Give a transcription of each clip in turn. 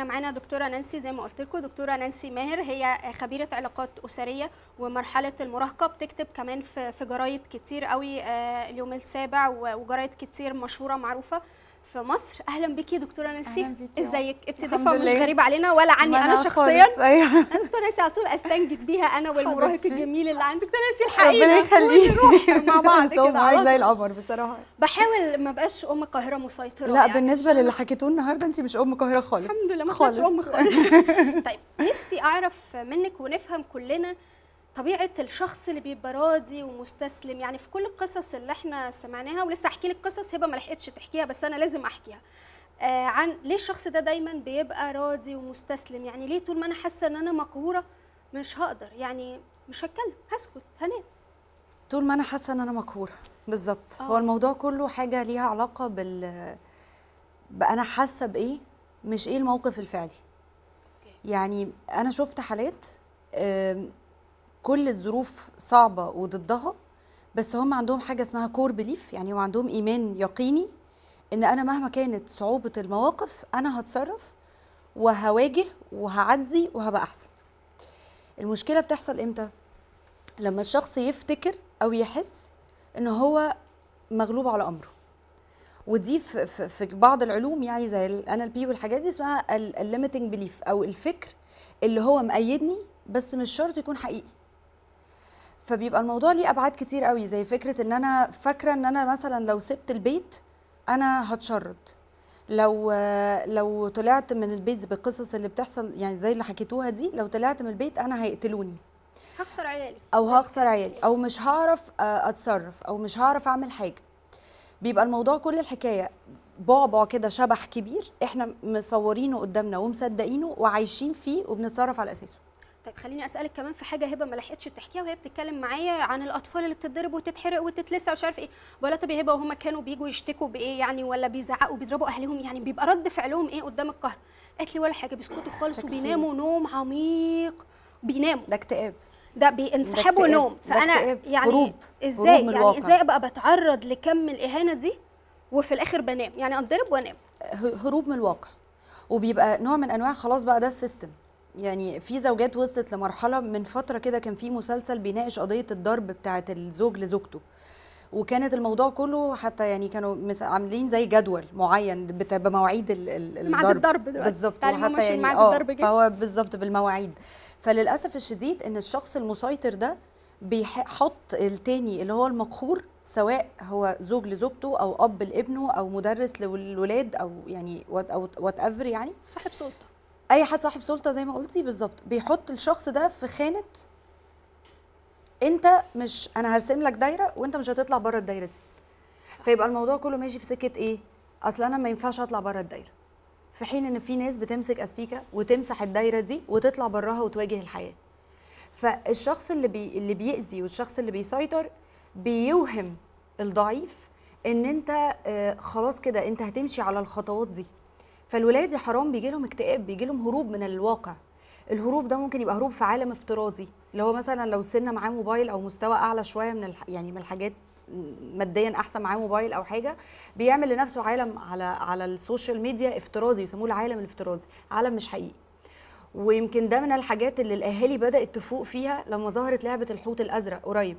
احنا معانا دكتوره نانسي زي ما قلت لكم دكتوره نانسي ماهر هي خبيره علاقات اسريه ومرحله المراهقه بتكتب كمان في جرايد كتير قوي آه، اليوم السابع وجرايد كتير مشهوره معروفه في مصر اهلا بيكي دكتوره نسي ازيك التضافه مش غريبه علينا ولا عني انا شخصيا دكتوره أيوة. نسي على طول استنجد بيها انا والمراهق الجميل اللي عندك دكتوره نسي الحقيقه ربنا يخليك مع بعض كده زي القمر بصراحه بحاول ما ابقاش ام القاهره مسيطره لا يعني بالنسبه للي حكيتوه النهارده انت مش ام قاهره خالص الحمد لله ما خالص ام خالص طيب نفسي اعرف منك ونفهم كلنا طبيعه الشخص اللي بيبقى راضي ومستسلم يعني في كل القصص اللي احنا سمعناها ولسه احكي لك قصص هبه ما لحقتش تحكيها بس انا لازم احكيها آه عن ليه الشخص ده دا دايما بيبقى راضي ومستسلم يعني ليه طول ما انا حاسه ان انا مقهوره مش هقدر يعني مش هتكلم هسكت هنام طول ما انا حاسه ان انا مقهوره بالظبط آه. هو الموضوع كله حاجه ليها علاقه بال انا حاسه بايه مش ايه الموقف الفعلي أوكي. يعني انا شفت حالات آه كل الظروف صعبه وضدها بس هم عندهم حاجه اسمها كور بليف يعني هم عندهم ايمان يقيني ان انا مهما كانت صعوبه المواقف انا هتصرف وهواجه وهعدي وهبقى احسن المشكله بتحصل امتى لما الشخص يفتكر او يحس ان هو مغلوب على امره ودي في, بعض العلوم يعني زي الان ال بي والحاجات دي اسمها الليميتنج بليف او الفكر اللي هو مأيدني بس مش شرط يكون حقيقي فبيبقى الموضوع ليه ابعاد كتير قوي زي فكره ان انا فاكره ان انا مثلا لو سبت البيت انا هتشرد لو لو طلعت من البيت بالقصص اللي بتحصل يعني زي اللي حكيتوها دي لو طلعت من البيت انا هيقتلوني هخسر عيالي او هخسر عيالي او مش هعرف آه، اتصرف او مش هعرف اعمل حاجه بيبقى الموضوع كل الحكايه بعبع كده شبح كبير احنا مصورينه قدامنا ومصدقينه وعايشين فيه وبنتصرف على اساسه طيب خليني اسالك كمان في حاجه هبه ما لحقتش تحكيها وهي بتتكلم معايا عن الاطفال اللي بتتضرب وتتحرق وتتلسع ومش عارف ايه ولا طب يا هبه وهم كانوا بييجوا يشتكوا بايه يعني ولا بيزعقوا بيضربوا اهلهم يعني بيبقى رد فعلهم ايه قدام القهر قالت لي ولا حاجه بيسكتوا خالص وبيناموا نوم عميق بيناموا ده اكتئاب ده بينسحبوا نوم فانا يعني هروب. ازاي هروب يعني الواقع. ازاي ابقى بتعرض لكم الاهانه دي وفي الاخر بنام يعني اتضرب وانام هروب من الواقع وبيبقى نوع من انواع خلاص بقى ده السيستم يعني في زوجات وصلت لمرحله من فتره كده كان في مسلسل بيناقش قضيه الضرب بتاعه الزوج لزوجته وكانت الموضوع كله حتى يعني كانوا عاملين زي جدول معين بمواعيد الضرب الضرب بالظبط وحتى يعني اه فهو بالظبط بالمواعيد فللاسف الشديد ان الشخص المسيطر ده بيحط التاني اللي هو المقهور سواء هو زوج لزوجته او اب لابنه او مدرس للولاد او يعني وات ايفر يعني صاحب سلطه اي حد صاحب سلطه زي ما قلتي بالظبط بيحط الشخص ده في خانه انت مش انا هرسم لك دايره وانت مش هتطلع بره الدايره دي فيبقى الموضوع كله ماشي في سكه ايه اصل انا ما ينفعش اطلع بره الدايره في حين ان في ناس بتمسك استيكه وتمسح الدايره دي وتطلع براها وتواجه الحياه فالشخص اللي بي اللي بيأذي والشخص اللي بيسيطر بيوهم الضعيف ان انت آه، خلاص كده انت هتمشي على الخطوات دي فالولاد يا حرام بيجي لهم اكتئاب بيجي لهم هروب من الواقع الهروب ده ممكن يبقى هروب في عالم افتراضي اللي هو مثلا لو سنه معاه موبايل او مستوى اعلى شويه من الح... يعني من الحاجات ماديا احسن معاه موبايل او حاجه بيعمل لنفسه عالم على على السوشيال ميديا افتراضي يسموه العالم الافتراضي عالم مش حقيقي ويمكن ده من الحاجات اللي الاهالي بدات تفوق فيها لما ظهرت لعبه الحوت الازرق قريب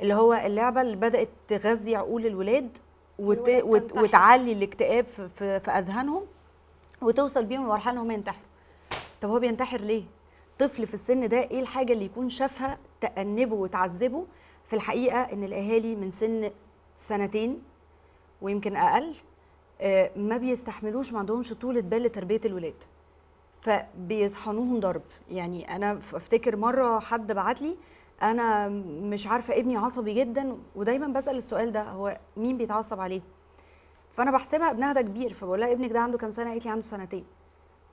اللي هو اللعبه اللي بدات تغذي عقول الولاد وت... وت... وتعلي الاكتئاب في, في اذهانهم وتوصل بيهم لمرحله ان هم ينتحروا طب هو بينتحر ليه طفل في السن ده ايه الحاجه اللي يكون شافها تانبه وتعذبه في الحقيقه ان الاهالي من سن سنتين ويمكن اقل آه، ما بيستحملوش ما عندهمش طولة بال لتربية الولاد فبيطحنوهم ضرب يعني انا افتكر مره حد بعت لي انا مش عارفه ابني عصبي جدا ودايما بسال السؤال ده هو مين بيتعصب عليه فانا بحسبها ابنها ده كبير فبقول لها ابنك ده عنده كام سنه قالت لي عنده سنتين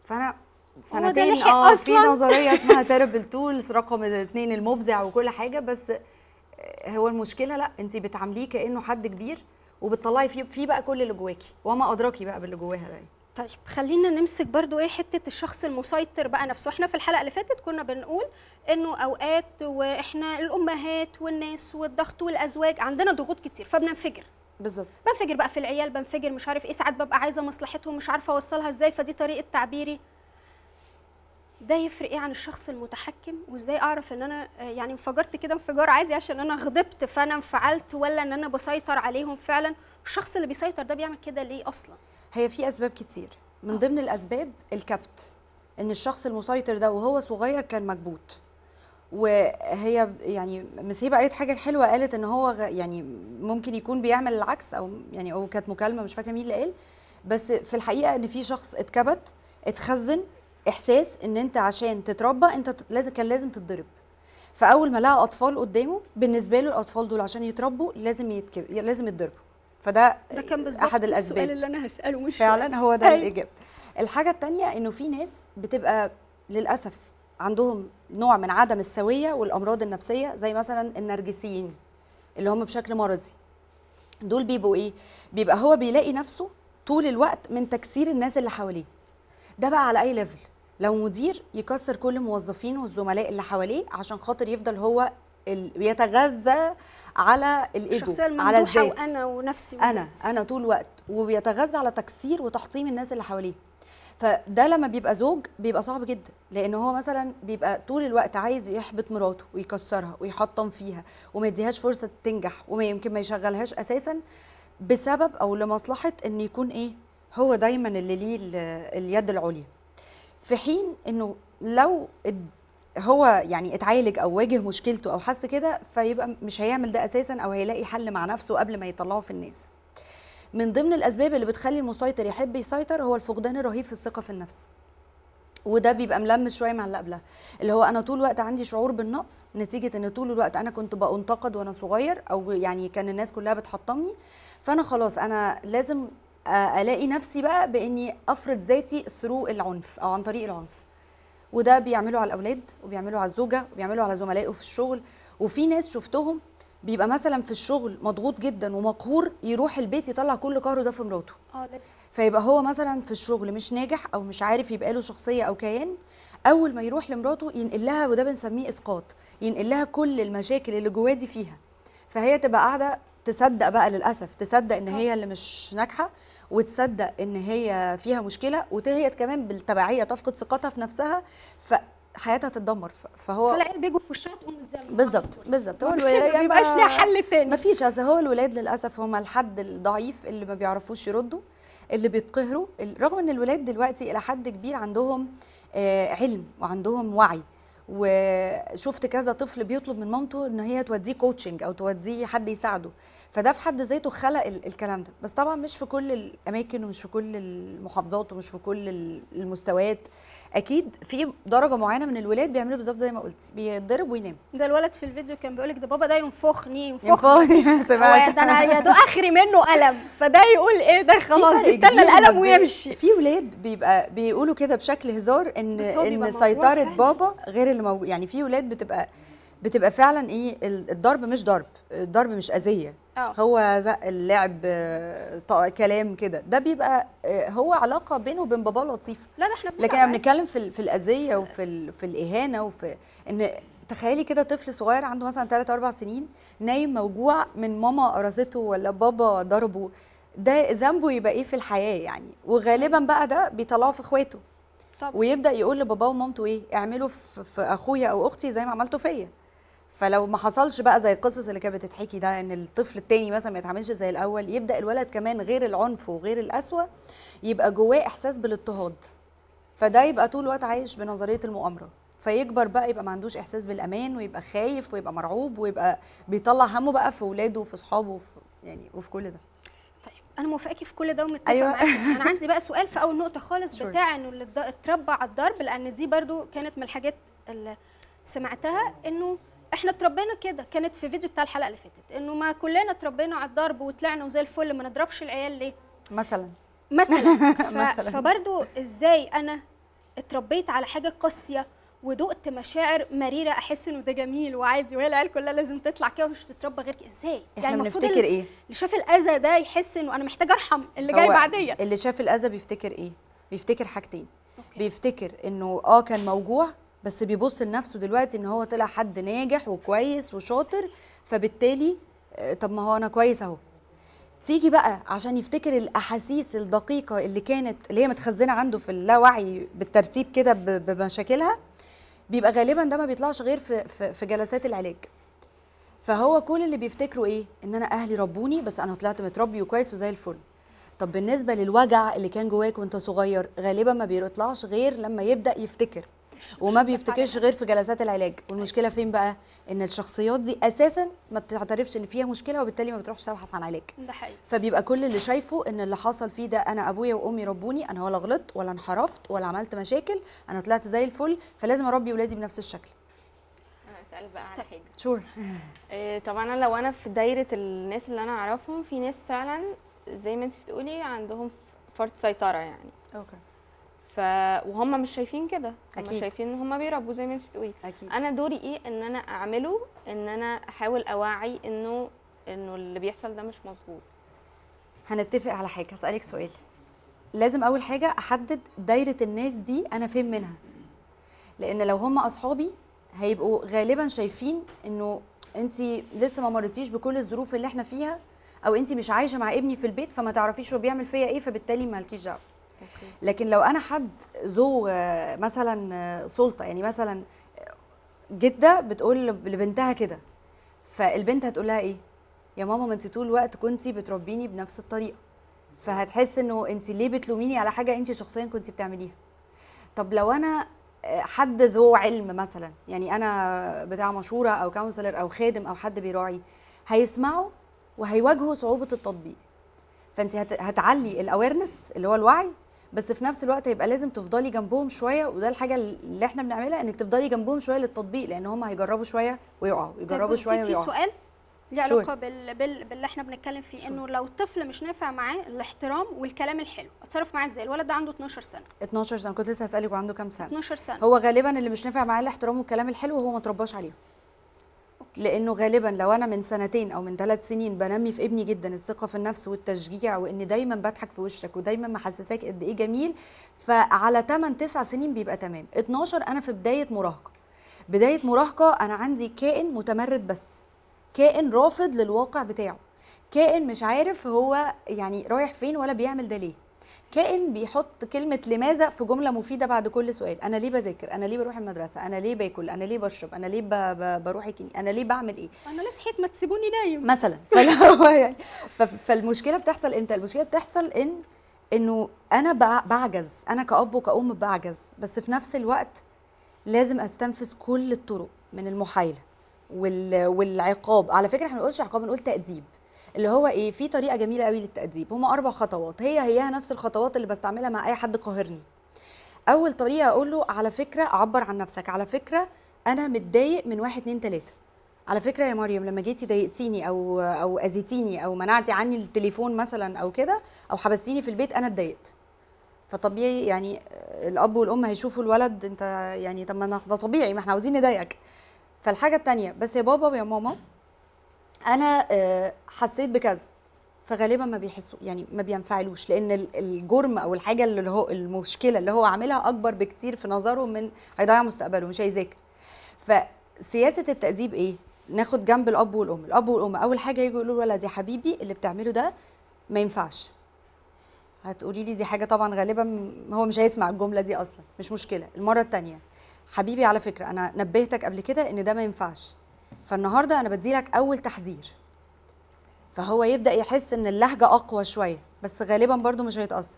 فانا سنتين اه في نظريه اسمها تيربل تولز رقم اثنين المفزع وكل حاجه بس آه، هو المشكله لا انت بتعامليه كانه حد كبير وبتطلعي فيه في بقى كل اللي جواكي وما ادراكي بقى باللي جواها ده طيب خلينا نمسك برضو ايه حته الشخص المسيطر بقى نفسه احنا في الحلقه اللي فاتت كنا بنقول انه اوقات واحنا الامهات والناس والضغط والازواج عندنا ضغوط كتير فبننفجر بالظبط بنفجر بقى في العيال بنفجر مش عارف ايه ساعات ببقى عايزه مصلحتهم مش عارفه اوصلها ازاي فدي طريقه تعبيري ده يفرق ايه عن الشخص المتحكم وازاي اعرف ان انا آه، يعني انفجرت كده انفجار عادي عشان انا غضبت فانا انفعلت ولا ان انا بسيطر عليهم فعلا الشخص اللي بيسيطر ده بيعمل كده ليه اصلا هي في اسباب كتير من آه. ضمن الاسباب الكبت ان الشخص المسيطر ده وهو صغير كان مكبوت وهي يعني مسيبه قالت حاجه حلوه قالت ان هو يعني ممكن يكون بيعمل العكس او يعني او كانت مكالمه مش فاكره مين اللي قال بس في الحقيقه ان في شخص اتكبت اتخزن احساس ان انت عشان تتربى انت لازم كان لازم تتضرب فاول ما لقى اطفال قدامه بالنسبه له الاطفال دول عشان يتربوا لازم يتكب... لازم يتضربوا فده ده كان احد الاسباب السؤال اللي انا هساله مش فعلا هو ده أيوه. الاجابه الحاجه الثانيه انه في ناس بتبقى للاسف عندهم نوع من عدم السويه والامراض النفسيه زي مثلا النرجسيين اللي هم بشكل مرضي دول بيبقوا ايه بيبقى هو بيلاقي نفسه طول الوقت من تكسير الناس اللي حواليه ده بقى على اي ليفل لو مدير يكسر كل الموظفين والزملاء اللي حواليه عشان خاطر يفضل هو ال... يتغذى على الايجو على الذات انا ونفسي وزيت. انا انا طول الوقت وبيتغذى على تكسير وتحطيم الناس اللي حواليه فده لما بيبقى زوج بيبقى صعب جدا لان هو مثلا بيبقى طول الوقت عايز يحبط مراته ويكسرها ويحطم فيها وما يديهاش فرصه تنجح وما يمكن ما يشغلهاش اساسا بسبب او لمصلحه ان يكون ايه هو دايما اللي ليه اليد العليا في حين انه لو هو يعني اتعالج او واجه مشكلته او حس كده فيبقى مش هيعمل ده اساسا او هيلاقي حل مع نفسه قبل ما يطلعه في الناس من ضمن الاسباب اللي بتخلي المسيطر يحب يسيطر هو الفقدان الرهيب في الثقه في النفس وده بيبقى ملمس شويه مع اللي قبلها اللي هو انا طول الوقت عندي شعور بالنقص نتيجه ان طول الوقت انا كنت بانتقد وانا صغير او يعني كان الناس كلها بتحطمني فانا خلاص انا لازم الاقي نفسي بقى باني افرض ذاتي ثرو العنف او عن طريق العنف وده بيعملوا على الاولاد وبيعملوا على الزوجه وبيعملوا على زملائه في الشغل وفي ناس شفتهم بيبقى مثلا في الشغل مضغوط جدا ومقهور يروح البيت يطلع كل قهره ده في مراته اه فيبقى هو مثلا في الشغل مش ناجح او مش عارف يبقى له شخصيه او كيان اول ما يروح لمراته ينقل لها وده بنسميه اسقاط ينقل لها كل المشاكل اللي جواه دي فيها فهي تبقى قاعده تصدق بقى للاسف تصدق ان هي آه. اللي مش ناجحه وتصدق ان هي فيها مشكله وهي كمان بالتبعيه تفقد ثقتها في نفسها حياتها هتتدمر فهو فالعيال بيجوا في وشها تقوم بالظبط بالظبط هو الولاد ما بيبقاش ليها حل تاني ما فيش هو الولاد للاسف هم الحد الضعيف اللي ما بيعرفوش يردوا اللي بيتقهروا رغم ان الولاد دلوقتي الى حد كبير عندهم آه، علم وعندهم وعي وشفت كذا طفل بيطلب من مامته ان هي توديه كوتشنج او توديه حد يساعده فده في حد ذاته خلق الكلام ده بس طبعا مش في كل الاماكن ومش في كل المحافظات ومش في كل المستويات اكيد في درجه معينه من الولاد بيعملوا بالظبط زي ما قلتي بيتضرب وينام ده الولد في الفيديو كان بيقول لك ده بابا ده ينفخني ينفخني, ينفخني. سمعت يعني ده انا يا دو اخري منه قلم فده يقول ايه ده خلاص استنى القلم ويمشي في ولاد بيبقى بيقولوا كده بشكل هزار ان ان سيطره بابا غير اللي موجود يعني في ولاد بتبقى بتبقى فعلا ايه الضرب مش ضرب الضرب مش اذيه أوه. هو زق اللعب آه، كلام كده ده بيبقى آه، هو علاقه بينه وبين باباه لطيف لا ده احنا لكن احنا بنتكلم في في الاذيه وفي في الاهانه وفي ان تخيلي كده طفل صغير عنده مثلا 3 4 سنين نايم موجوع من ماما قرزته ولا بابا ضربه ده ذنبه يبقى ايه في الحياه يعني وغالبا بقى ده بيطلعه في اخواته طب. ويبدا يقول لباباه ومامته ايه اعملوا في اخويا او اختي زي ما عملتوا فيا فلو ما حصلش بقى زي القصص اللي كانت بتتحكي ده ان الطفل التاني مثلا ما يتعاملش زي الاول يبدا الولد كمان غير العنف وغير القسوه يبقى جواه احساس بالاضطهاد فده يبقى طول الوقت عايش بنظريه المؤامره فيكبر بقى يبقى ما عندوش احساس بالامان ويبقى خايف ويبقى مرعوب ويبقى بيطلع همه بقى في اولاده وفي اصحابه وفي يعني وفي كل ده طيب، انا موافقاكي في كل ده ومتفقه أيوة. معاكي انا عندي بقى سؤال في اول نقطه خالص بتاع انه اللي اتربى على الضرب لان دي برضو كانت من الحاجات اللي سمعتها انه احنا اتربينا كده كانت في فيديو بتاع الحلقه اللي فاتت انه ما كلنا اتربينا على الضرب وطلعنا وزي الفل ما نضربش العيال ليه مثلا مثلا ف... فبرضو ازاي انا اتربيت على حاجه قاسيه ودقت مشاعر مريره احس انه ده جميل وعادي وهي العيال كلها لازم تطلع كده ومش تتربى غير ازاي احنا يعني بنفتكر ايه اللي شاف الاذى ده يحس انه انا محتاج ارحم اللي جاي بعديا اللي شاف الاذى بيفتكر ايه بيفتكر حاجتين بيفتكر انه اه كان موجوع بس بيبص لنفسه دلوقتي ان هو طلع حد ناجح وكويس وشاطر فبالتالي آه، طب ما هو انا كويس اهو تيجي بقى عشان يفتكر الاحاسيس الدقيقه اللي كانت اللي هي متخزنه عنده في اللاوعي بالترتيب كده بمشاكلها بيبقى غالبا ده ما بيطلعش غير في, في, في جلسات العلاج فهو كل اللي بيفتكره ايه ان انا اهلي ربوني بس انا طلعت متربي وكويس وزي الفل طب بالنسبه للوجع اللي كان جواك وانت صغير غالبا ما بيطلعش غير لما يبدا يفتكر وما بيفتكرش غير في جلسات العلاج والمشكله فين بقى ان الشخصيات دي اساسا ما بتعترفش ان فيها مشكله وبالتالي ما بتروحش تبحث عن علاج ده حقيقي فبيبقى كل اللي شايفه ان اللي حصل فيه ده انا ابويا وامي ربوني انا ولا غلطت ولا انحرفت ولا عملت مشاكل انا طلعت زي الفل فلازم اربي ولادي بنفس الشكل انا اسال بقى على طيب، حاجه شور آه، طبعا انا لو انا في دايره الناس اللي انا اعرفهم في ناس فعلا زي ما انت بتقولي عندهم فرط سيطره يعني اوكي ف وهم مش شايفين كده هم شايفين ان هم بيربوا زي ما انت بتقولي انا دوري ايه ان انا اعمله ان انا احاول اوعي انه انه اللي بيحصل ده مش مظبوط هنتفق على حاجه هسالك سؤال لازم اول حاجه احدد دايره الناس دي انا فين منها لان لو هم اصحابي هيبقوا غالبا شايفين انه انت لسه ما مرتيش بكل الظروف اللي احنا فيها او انت مش عايشه مع ابني في البيت فما تعرفيش هو بيعمل فيا ايه فبالتالي مالكيش دعوه لكن لو انا حد ذو آه، مثلا آه، سلطه يعني مثلا آه، جده بتقول لبنتها كده فالبنت هتقول لها ايه يا ماما ما انت طول الوقت كنتي بتربيني بنفس الطريقه فهتحس انه انت ليه بتلوميني على حاجه انت شخصيا كنت بتعمليها طب لو انا حد ذو علم مثلا يعني انا بتاع مشوره او كونسلر او خادم او حد بيراعي هيسمعوا وهيواجهوا صعوبه التطبيق فانت هتعلي الاويرنس اللي هو الوعي بس في نفس الوقت هيبقى لازم تفضلي جنبهم شويه وده الحاجه اللي احنا بنعملها انك تفضلي جنبهم شويه للتطبيق لان هم هيجربوا شويه ويقعوا يجربوا شويه ويقعوا في سؤال ليه علاقه بال... بال... باللي احنا بنتكلم فيه انه لو الطفل مش نافع معاه الاحترام والكلام الحلو اتصرف معاه ازاي الولد ده عنده 12 سنه 12 سنه كنت لسه هسالك وعنده كام سنه 12 سنه هو غالبا اللي مش نافع معاه الاحترام والكلام الحلو هو ما اترباش عليهم لانه غالبا لو انا من سنتين او من ثلاث سنين بنمي في ابني جدا الثقه في النفس والتشجيع وان دايما بضحك في وشك ودايما محسساك قد ايه جميل فعلى 8 9 سنين بيبقى تمام 12 انا في بدايه مراهقه بدايه مراهقه انا عندي كائن متمرد بس كائن رافض للواقع بتاعه كائن مش عارف هو يعني رايح فين ولا بيعمل ده ليه كائن بيحط كلمه لماذا في جمله مفيده بعد كل سؤال انا ليه بذاكر انا ليه بروح المدرسه انا ليه باكل انا ليه بشرب انا ليه بروح الكني انا ليه بعمل ايه انا ليه صحيت ما تسيبوني نايم مثلا يعني فالمشكله بتحصل امتى المشكله بتحصل ان انه انا بعجز انا كاب وكأم بعجز بس في نفس الوقت لازم استنفذ كل الطرق من المحايله والعقاب على فكره احنا ما بنقولش عقاب بنقول تاديب اللي هو ايه في طريقه جميله قوي للتاديب هما اربع خطوات هي هيها نفس الخطوات اللي بستعملها مع اي حد قاهرني اول طريقه اقول له على فكره اعبر عن نفسك على فكره انا متضايق من واحد اتنين تلاته على فكره يا مريم لما جيتي ضايقتيني او او اذيتيني او منعتي عني التليفون مثلا او كده او حبستيني في البيت انا اتضايقت فطبيعي يعني آه، الاب والام هيشوفوا الولد انت يعني طب ما ده طبيعي ما احنا عاوزين نضايقك فالحاجه الثانيه بس يا بابا ويا ماما انا آه، حسيت بكذا فغالبا ما بيحسوا يعني ما بينفعلوش لان الجرم او الحاجه اللي هو المشكله اللي هو عاملها اكبر بكتير في نظره من هيضيع مستقبله مش هيذاكر فسياسه التاديب ايه ناخد جنب الاب والام الاب والام اول حاجه يجوا يقولوا الولد يا حبيبي اللي بتعمله ده ما ينفعش هتقولي لي دي حاجه طبعا غالبا هو مش هيسمع الجمله دي اصلا مش مشكله المره الثانيه حبيبي على فكره انا نبهتك قبل كده ان ده ما ينفعش فالنهارده انا بدي لك اول تحذير فهو يبدا يحس ان اللهجه اقوى شويه بس غالبا برده مش هيتاثر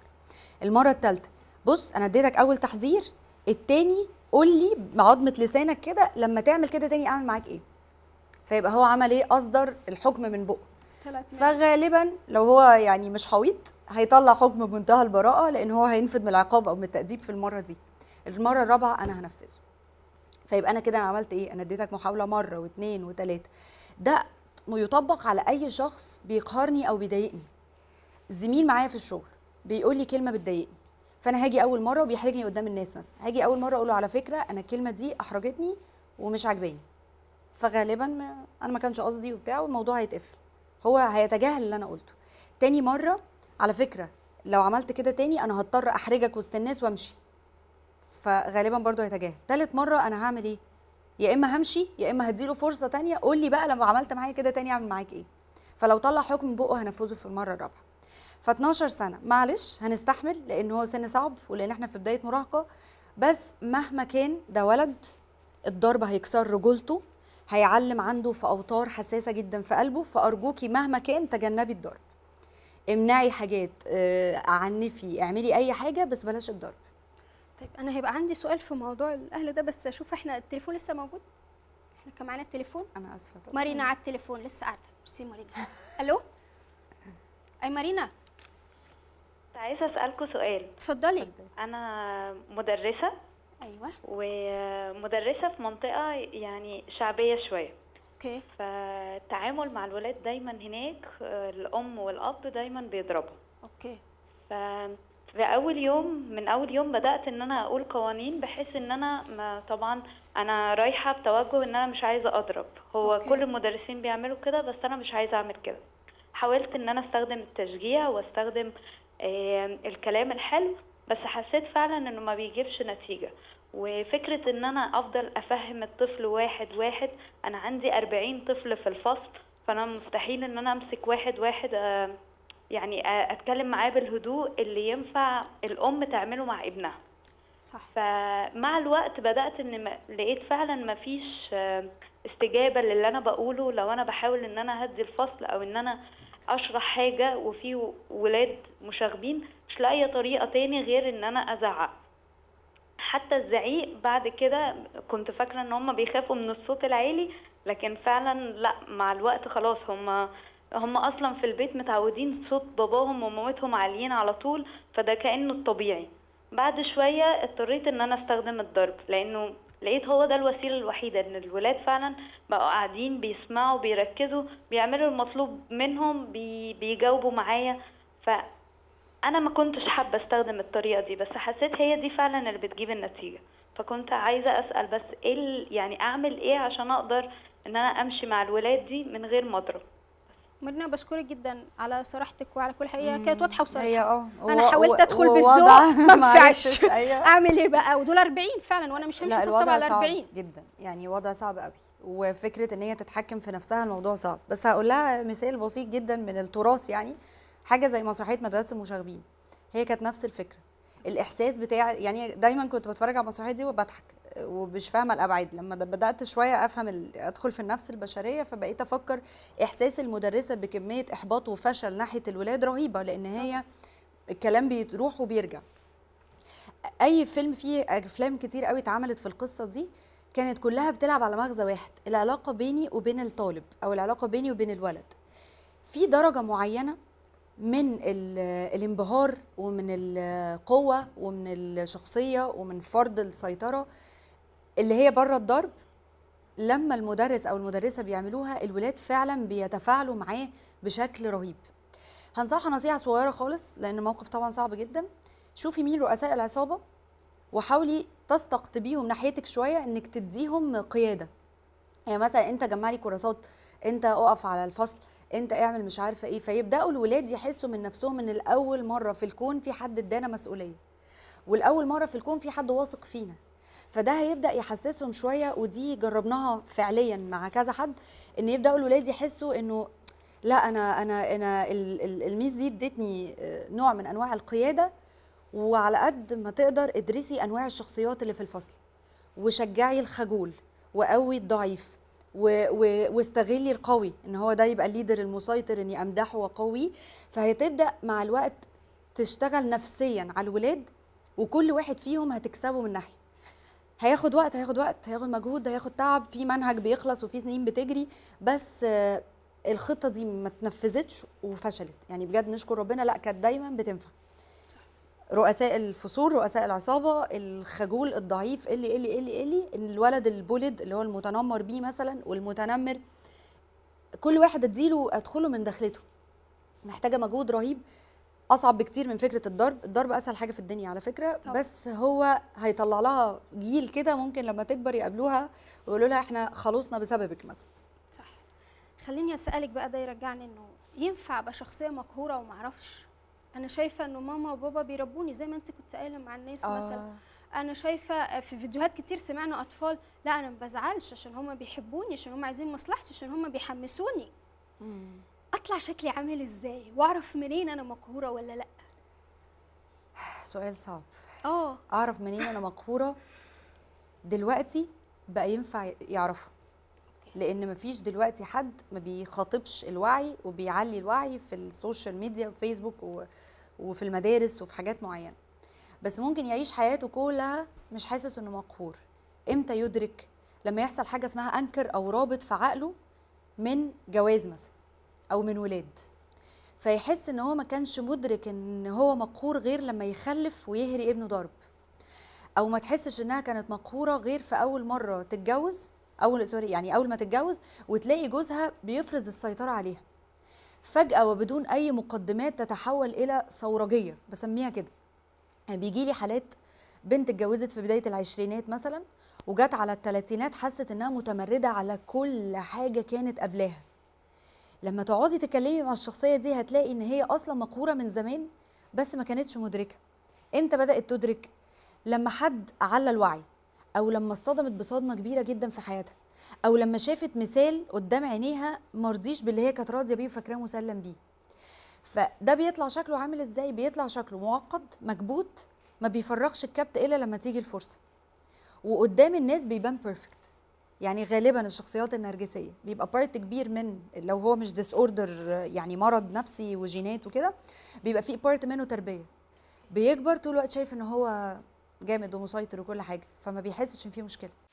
المره الثالثه بص انا اديتك اول تحذير التاني قول لي بعظمه لسانك كده لما تعمل كده تاني اعمل معاك ايه فيبقى هو عمل ايه اصدر الحكم من بقه فغالبا لو هو يعني مش حويط هيطلع حكم بمنتهى البراءه لان هو هينفد من العقاب او من التاديب في المره دي المره الرابعه انا هنفذه فيبقى انا كده انا عملت ايه انا اديتك محاوله مره واثنين وثلاثه ده يطبق على اي شخص بيقهرني او بيضايقني زميل معايا في الشغل بيقول لي كلمه بتضايقني فانا هاجي اول مره وبيحرجني قدام الناس مثلا هاجي اول مره اقول له على فكره انا الكلمه دي احرجتني ومش عاجباني فغالبا ما انا ما كانش قصدي وبتاع والموضوع هيتقفل هو هيتجاهل اللي انا قلته تاني مره على فكره لو عملت كده تاني انا هضطر احرجك وسط الناس وامشي فغالبا برضو هيتجاهل ثالث مره انا هعمل ايه يا اما همشي يا اما هديله فرصه تانية قول لي بقى لو عملت معايا كده تاني اعمل معاك ايه فلو طلع حكم بقه هنفذه في المره الرابعه ف 12 سنه معلش هنستحمل لان هو سن صعب ولان احنا في بدايه مراهقه بس مهما كان ده ولد الضرب هيكسر رجولته هيعلم عنده في اوتار حساسه جدا في قلبه فارجوكي مهما كان تجنبي الضرب امنعي حاجات آه، عنفي اعملي اي حاجه بس بلاش الضرب طيب انا هيبقى عندي سؤال في موضوع الاهل ده بس اشوف احنا التليفون لسه موجود احنا كان معانا التليفون انا اسفه طبعا مارينا على التليفون لسه قاعده ميرسي مارينا الو اي مارينا كنت عايزه اسالكم سؤال اتفضلي انا مدرسه ايوه ومدرسه في منطقه يعني شعبيه شويه اوكي فالتعامل مع الولاد دايما هناك الام والاب دايما بيضربوا اوكي ف في اول يوم من اول يوم بدات ان انا اقول قوانين بحيث ان انا ما طبعا انا رايحه بتوجه ان انا مش عايزه اضرب هو أوكي. كل المدرسين بيعملوا كده بس انا مش عايزه اعمل كده حاولت ان انا استخدم التشجيع واستخدم آه الكلام الحلو بس حسيت فعلا انه ما بيجيبش نتيجه وفكرة ان انا افضل افهم الطفل واحد واحد انا عندي اربعين طفل في الفصل فانا مستحيل ان انا امسك واحد واحد آه يعني آه، اتكلم معاه بالهدوء اللي ينفع الام تعمله مع ابنها صح فمع الوقت بدات ان لقيت فعلا مفيش آه، استجابه للي انا بقوله لو انا بحاول ان انا اهدي الفصل او ان انا اشرح حاجه وفي ولاد مشاغبين مش لاقيه طريقه تاني غير ان انا ازعق حتى الزعيق بعد كده كنت فاكره ان هم بيخافوا من الصوت العالي لكن فعلا لا مع الوقت خلاص هم هم اصلا في البيت متعودين صوت باباهم ومامتهم عاليين على طول فده كانه الطبيعي بعد شويه اضطريت ان انا استخدم الضرب لانه لقيت هو ده الوسيله الوحيده ان الولاد فعلا بقوا قاعدين بيسمعوا بيركزوا بيعملوا المطلوب منهم بي بيجاوبوا معايا ف انا ما كنتش حابه استخدم الطريقه دي بس حسيت هي دي فعلا اللي بتجيب النتيجه فكنت عايزه اسال بس ايه يعني اعمل ايه عشان اقدر ان انا امشي مع الولاد دي من غير ما اضرب مرنا بشكرك جدا على صراحتك وعلى كل حقيقه كانت واضحه وصريحه آه. انا حاولت ادخل بالذوق ما ينفعش أيوة. اعمل ايه بقى ودول 40 فعلا وانا مش همشي لا على 40 صعب جدا يعني وضع صعب قوي وفكره ان هي تتحكم في نفسها الموضوع صعب بس هقول لها مثال بسيط جدا من التراث يعني حاجه زي مسرحيه مدرسه المشاغبين هي كانت نفس الفكره الاحساس بتاع يعني دايما كنت بتفرج على المسرحيه دي وبضحك ومش فاهمه الابعاد لما بدات شويه افهم ادخل في النفس البشريه فبقيت افكر احساس المدرسه بكميه احباط وفشل ناحيه الولاد رهيبه لان هي الكلام بيروح وبيرجع اي فيلم فيه افلام كتير قوي اتعملت في القصه دي كانت كلها بتلعب على مغزى واحد العلاقه بيني وبين الطالب او العلاقه بيني وبين الولد في درجه معينه من الانبهار ومن القوه ومن الشخصيه ومن فرض السيطره اللي هي بره الضرب لما المدرس او المدرسه بيعملوها الولاد فعلا بيتفاعلوا معاه بشكل رهيب هنصحها نصيحه صغيره خالص لان الموقف طبعا صعب جدا شوفي مين رؤساء العصابه وحاولي تستقطبيهم ناحيتك شويه انك تديهم قياده يعني مثلا انت جمع لي كراسات انت اقف على الفصل انت اعمل مش عارفه ايه فيبداوا الولاد يحسوا من نفسهم ان الاول مره في الكون في حد ادانا مسؤوليه والاول مره في الكون في حد واثق فينا فده هيبدا يحسسهم شويه ودي جربناها فعليا مع كذا حد ان يبداوا الولاد يحسوا انه لا انا انا انا الميز دي ادتني آه، نوع من انواع القياده وعلى قد ما تقدر ادرسي انواع الشخصيات اللي في الفصل وشجعي الخجول وقوي الضعيف واستغلي القوي ان هو ده يبقى الليدر المسيطر اني امدحه وقوي فهتبدا مع الوقت تشتغل نفسيا على الولاد وكل واحد فيهم هتكسبه من ناحيه هياخد وقت هياخد وقت هياخد مجهود هياخد تعب في منهج بيخلص وفي سنين بتجري بس الخطه دي ما اتنفذتش وفشلت يعني بجد نشكر ربنا لا كانت دايما بتنفع رؤساء الفصول رؤساء العصابه الخجول الضعيف اللي اللي اللي اللي الولد البولد اللي هو المتنمر بيه مثلا والمتنمر كل واحد اديله ادخله من دخلته محتاجه مجهود رهيب اصعب بكتير من فكره الضرب الضرب اسهل حاجه في الدنيا على فكره طبعا. بس هو هيطلع لها جيل كده ممكن لما تكبر يقابلوها ويقولوا لها احنا خلصنا بسببك مثلا صح خليني اسالك بقى ده يرجعني انه ينفع ابقى شخصيه مقهوره وما اعرفش انا شايفه انه ماما وبابا بيربوني زي ما انت كنت قايله مع الناس آه. مثلا انا شايفه آه، في فيديوهات كتير سمعنا اطفال لا انا ما بزعلش عشان هم بيحبوني عشان هم عايزين مصلحتي عشان هم بيحمسوني مم. اطلع شكلي عامل ازاي واعرف منين انا مقهوره ولا لا سؤال صعب اه اعرف منين انا مقهوره دلوقتي بقى ينفع يعرفه لان مفيش دلوقتي حد ما بيخاطبش الوعي وبيعلي الوعي في السوشيال ميديا وفيسبوك وفي المدارس وفي حاجات معينه بس ممكن يعيش حياته كلها مش حاسس انه مقهور امتى يدرك لما يحصل حاجه اسمها انكر او رابط في عقله من جواز مثلا او من ولاد فيحس ان هو ما كانش مدرك ان هو مقهور غير لما يخلف ويهري ابنه ضرب او ما تحسش انها كانت مقهوره غير في اول مره تتجوز اول سوري يعني اول ما تتجوز وتلاقي جوزها بيفرض السيطره عليها فجاه وبدون اي مقدمات تتحول الى ثورجيه بسميها كده يعني بيجي لي حالات بنت اتجوزت في بدايه العشرينات مثلا وجت على الثلاثينات حست انها متمرده على كل حاجه كانت قبلها لما تقعدي تتكلمي مع الشخصيه دي هتلاقي ان هي اصلا مقهوره من زمان بس ما كانتش مدركه امتى بدات تدرك لما حد على الوعي او لما اصطدمت بصدمه كبيره جدا في حياتها او لما شافت مثال قدام عينيها مرضيش باللي هي كانت راضيه بيه وفاكراه مسلم بيه فده بيطلع شكله عامل ازاي بيطلع شكله معقد مكبوت ما بيفرغش الكبت الا لما تيجي الفرصه وقدام الناس بيبان بيرفكت يعني غالبا الشخصيات النرجسيه بيبقى بارت كبير من لو هو مش ديس اوردر يعني مرض نفسي وجينات وكده بيبقى في بارت منه تربيه بيكبر طول الوقت شايف ان هو جامد ومسيطر وكل حاجه فما بيحسش ان في مشكله